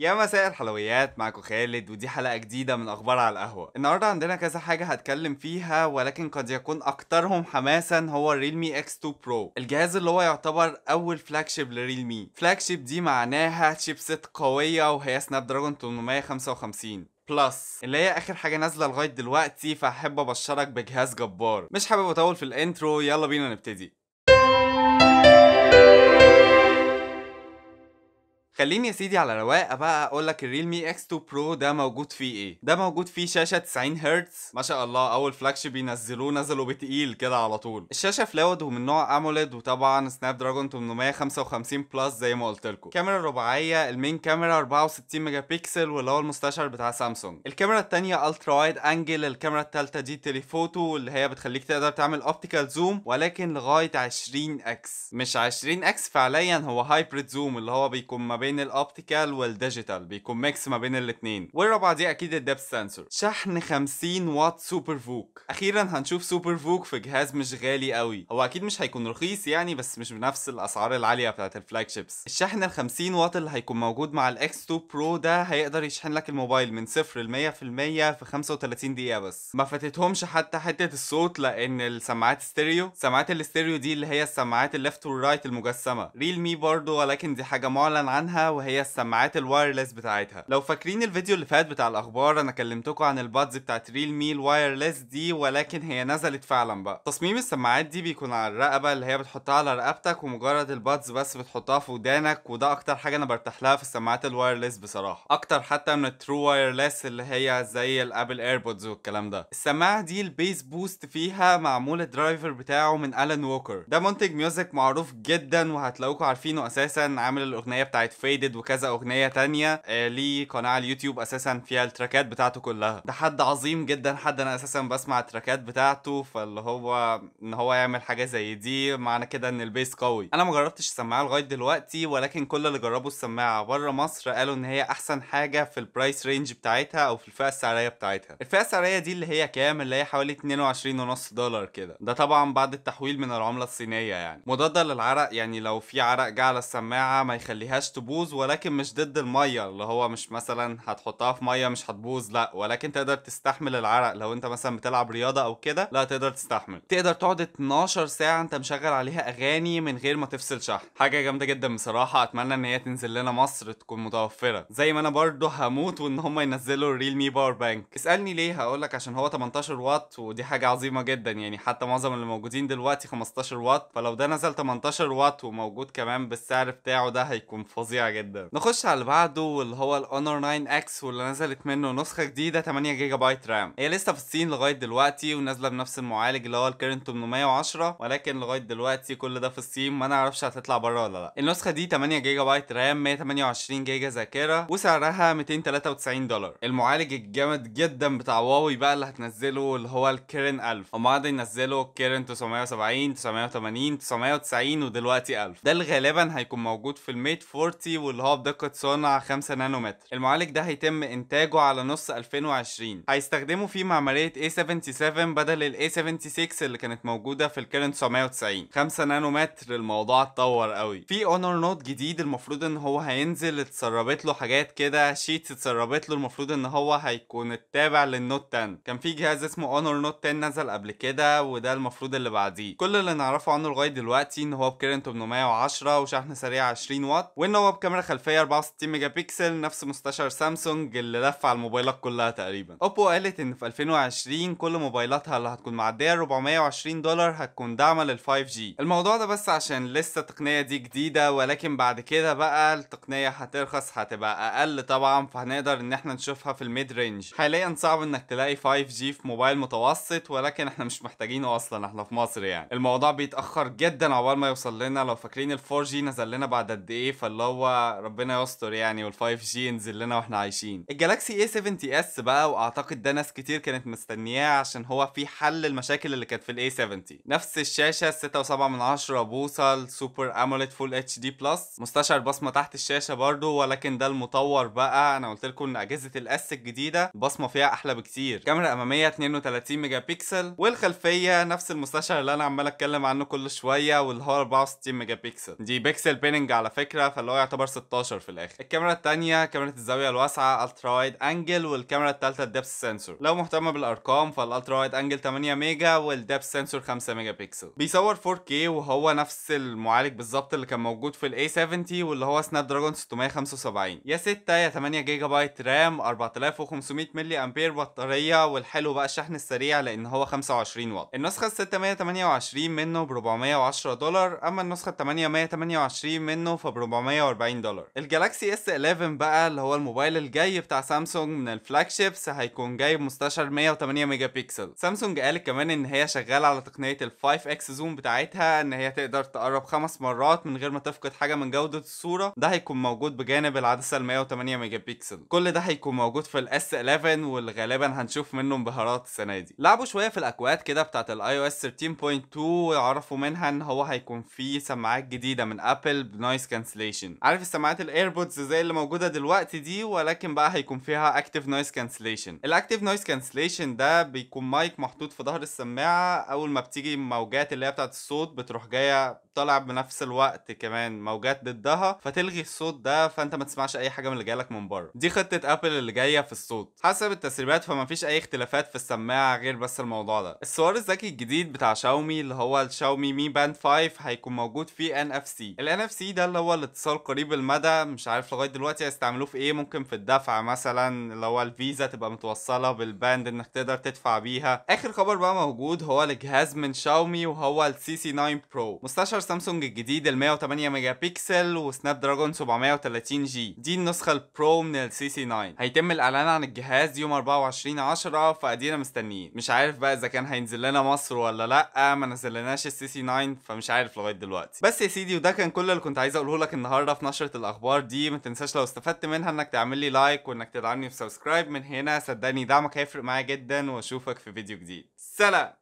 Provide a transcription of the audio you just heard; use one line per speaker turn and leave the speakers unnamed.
يا مساء الحلويات معاكم خالد ودي حلقة جديدة من أخبار على القهوة النهاردة عندنا كذا حاجة هتكلم فيها ولكن قد يكون أكترهم حماسا هو الريلمي اكس 2 برو الجهاز اللي هو يعتبر أول فلاجشيب لريلمي فلاجشيب دي معناها شيبسيت قوية وهي سناب دراجون 855 بلس اللي هي اخر حاجه نازله لغايه دلوقتي فاحب ابشرك بجهاز جبار مش حابب اطول في الانترو يلا بينا نبتدي خليني يا سيدي على رواقه بقى اقول لك الريلمي اكس 2 برو ده موجود فيه ايه ده موجود فيه شاشه 90 هرتز ما شاء الله اول فلاكش بينزلوه نزلوا بتقيل كده على طول الشاشه فلاود ومن نوع اموليد وطبعا سناب دراجون 855 بلس زي ما قلت لكم كاميرا رباعيه المين كاميرا 64 ميجا بكسل واللي هو المستشعر بتاع سامسونج الكاميرا الثانيه الترا وايد انجل الكاميرا الثالثه دي تليفوتو اللي هي بتخليك تقدر تعمل اوبتيكال زوم ولكن لغايه 20 اكس مش 20 اكس فعليا هو هايبريد زوم اللي هو بيكون ما بين بين الاوبتيكال والديجيتال بيكون ميكس ما بين الاثنين والرابعه دي اكيد الدبس سنسور شحن 50 وات سوبر فوك اخيرا هنشوف سوبر فوك في جهاز مش غالي قوي هو اكيد مش هيكون رخيص يعني بس مش بنفس الاسعار العاليه بتاعت الفلاج شيبس الشحن ال 50 وات اللي هيكون موجود مع الاكس 2 برو ده هيقدر يشحن لك الموبايل من 0 ل 100% في 35 دقيقه بس ما فاتتهمش حتى حته الصوت لان السماعات ستيريو سماعات الستيريو دي اللي هي السماعات الليفت والرايت المجسمه ريل مي برضو ولكن دي حاجه معلن عنها وهي السماعات الوايرلس بتاعتها لو فاكرين الفيديو اللي فات بتاع الاخبار انا كلمتكم عن البادز بتاعت ريل مي الوايرلس دي ولكن هي نزلت فعلا بقى تصميم السماعات دي بيكون على الرقبه اللي هي بتحطها على رقبتك ومجرد البادز بس بتحطها في ودانك وده اكتر حاجه انا برتاح لها في السماعات الوايرلس بصراحه اكتر حتى من الترو وايرلس اللي هي زي الابل ايربودز والكلام ده السماعه دي البيس بوست فيها معمول الدرايفر بتاعه من الان ووكر ده منتج ميوزك معروف جدا وهتلاقوكوا عارفينه اساسا عامل الاغنيه بتاعت فين فيدد وكذا اغنيه تانية آه، ليه قناه على اليوتيوب اساسا فيها التراكات بتاعته كلها ده حد عظيم جدا حد انا اساسا بسمع التراكات بتاعته فاللي هو ان هو يعمل حاجه زي دي معنى كده ان البيس قوي انا ما جربتش السماعه لغايه دلوقتي ولكن كل اللي جربوا السماعه بره مصر قالوا ان هي احسن حاجه في البرايس رينج بتاعتها او في الفئه السعريه بتاعتها الفئه السعريه دي اللي هي كام اللي هي حوالي 22 ونص دولار كده ده طبعا بعد التحويل من العمله الصينيه يعني مضاده للعرق يعني لو في عرق جه على السماعه ما يخليهاش تبوظ تبوظ ولكن مش ضد الميه اللي هو مش مثلا هتحطها في ميه مش هتبوظ لا ولكن تقدر تستحمل العرق لو انت مثلا بتلعب رياضه او كده لا تقدر تستحمل تقدر تقعد 12 ساعه انت مشغل عليها اغاني من غير ما تفصل شحن حاجه جامده جدا بصراحه اتمنى ان هي تنزل لنا مصر تكون متوفره زي ما انا برضو هموت وان هم ينزلوا الريل مي باور بانك اسالني ليه هقول لك عشان هو 18 واط ودي حاجه عظيمه جدا يعني حتى معظم اللي موجودين دلوقتي 15 واط فلو ده نزل 18 واط وموجود كمان بالسعر بتاعه ده هيكون فظيع جدا نخش على اللي بعده واللي هو الاونر 9 اكس واللي نزلت منه نسخه جديده 8 جيجا بايت رام هي لسه في الصين لغايه دلوقتي ونازله بنفس المعالج اللي هو الكيرن 810 ولكن لغايه دلوقتي كل ده في الصين ما نعرفش هتطلع بره ولا لا النسخه دي 8 جيجا بايت رام 128 جيجا ذاكره وسعرها 293 دولار المعالج الجامد جدا بتاع واوي بقى اللي هتنزله اللي هو الكيرن 1000 هم قاعد ينزلوا الكيرن 970 980 990 ودلوقتي 1000 ده اللي غالبا هيكون موجود في الميت 40 دلوقتي واللي هو بدقة صنع 5 نانومتر المعالج ده هيتم انتاجه على نص 2020 هيستخدموا فيه معمارية A77 بدل ال A76 اللي كانت موجودة في الكيرن 990 5 نانومتر الموضوع اتطور قوي في اونر نوت جديد المفروض ان هو هينزل اتسربت له حاجات كده شيتس اتسربت له المفروض ان هو هيكون التابع للنوت 10 كان في جهاز اسمه اونر نوت 10 نزل قبل كده وده المفروض اللي بعديه كل اللي نعرفه عنه لغايه دلوقتي ان هو بكيرن 810 وشحن سريع 20 واط وان هو كاميرا خلفيه 64 ميجا بكسل نفس مستشعر سامسونج اللي لف على الموبايلات كلها تقريبا اوبو قالت ان في 2020 كل موبايلاتها اللي هتكون معديه 420 دولار هتكون داعمه لل 5G الموضوع ده بس عشان لسه التقنيه دي جديده ولكن بعد كده بقى التقنيه هترخص هتبقى اقل طبعا فهنقدر ان احنا نشوفها في الميد رينج حاليا صعب انك تلاقي 5G في موبايل متوسط ولكن احنا مش محتاجينه اصلا احنا في مصر يعني الموضوع بيتاخر جدا عقبال ما يوصل لنا لو فاكرين ال 4G نزل لنا بعد قد ايه فاللي هو ربنا يستر يعني والفايف جي ينزل لنا واحنا عايشين الجالاكسي اي 70 S بقى واعتقد ده ناس كتير كانت مستنياه عشان هو في حل المشاكل اللي كانت في الاي 70 نفس الشاشه 6.7 من 10 بوصه سوبر اموليد فول اتش دي بلس مستشعر بصمه تحت الشاشه برضو ولكن ده المطور بقى انا قلت لكم ان اجهزه الاس الجديده البصمه فيها احلى بكتير كاميرا اماميه 32 ميجا بكسل والخلفيه نفس المستشعر اللي انا عمال اتكلم عنه كل شويه واللي هو 64 ميجا بكسل دي بكسل بيننج على فكره فاللي هو يعتبر يعتبر 16 في الاخر الكاميرا الثانيه كاميرا الزاويه الواسعه الترا وايد انجل والكاميرا الثالثه الدبس سنسور لو مهتم بالارقام فالالترا وايد انجل 8 ميجا والدبس سنسور 5 ميجا بكسل بيصور 4K وهو نفس المعالج بالظبط اللي كان موجود في الاي 70 واللي هو سناب دراجون 675 يا 6 يا 8 جيجا بايت رام 4500 ملي امبير بطاريه والحلو بقى الشحن السريع لان هو 25 واط النسخه ال 628 منه ب 410 دولار اما النسخه ال 828 منه ف 440 40 دولار الجالاكسي اس 11 بقى اللي هو الموبايل الجاي بتاع سامسونج من الفلاج شيبس هيكون جاي بمستشعر 108 ميجا بكسل سامسونج قالت كمان ان هي شغاله على تقنيه ال 5 اكس زوم بتاعتها ان هي تقدر تقرب خمس مرات من غير ما تفقد حاجه من جوده الصوره ده هيكون موجود بجانب العدسه ال 108 ميجا بكسل كل ده هيكون موجود في الاس 11 واللي غالبا هنشوف منه انبهارات السنه دي لعبوا شويه في الاكواد كده بتاعه الاي او اس 13.2 وعرفوا منها ان هو هيكون فيه سماعات جديده من ابل بنويز كانسليشن عارف عارف السماعات الايربودز زي اللي موجوده دلوقتي دي ولكن بقى هيكون فيها اكتف نويز كانسليشن الاكتف نويز كانسليشن ده بيكون مايك محطوط في ظهر السماعه اول ما بتيجي موجات اللي هي بتاعه الصوت بتروح جايه طالع بنفس الوقت كمان موجات ضدها فتلغي الصوت ده فانت ما تسمعش اي حاجه من اللي جايلك من بره دي خطه ابل اللي جايه في الصوت حسب التسريبات فما فيش اي اختلافات في السماعه غير بس الموضوع ده السوار الذكي الجديد بتاع شاومي اللي هو الشاومي مي باند 5 هيكون موجود فيه ان اف سي الان اف سي ده اللي هو الاتصال قريب المدى مش عارف لغايه دلوقتي هيستعملوه في ايه ممكن في الدفع مثلا اللي هو الفيزا تبقى متوصله بالباند انك تقدر تدفع بيها اخر خبر بقى موجود هو لجهاز من شاومي وهو السي سي 9 برو مستشعر بروسيسور سامسونج الجديد ال 108 ميجا بكسل وسناب دراجون 730 جي دي النسخة البرو من السي سي سي 9 هيتم الاعلان عن الجهاز يوم 24 10 فادينا مستنيين مش عارف بقى اذا كان هينزل لنا مصر ولا لا ما نزلناش السي سي 9 فمش عارف لغاية دلوقتي بس يا سيدي وده كان كل اللي كنت عايز اقوله لك النهارده في نشرة الاخبار دي ما تنساش لو استفدت منها انك تعمل لي لايك وانك تدعمني في سبسكرايب من هنا صدقني دعمك هيفرق معايا جدا واشوفك في فيديو جديد سلام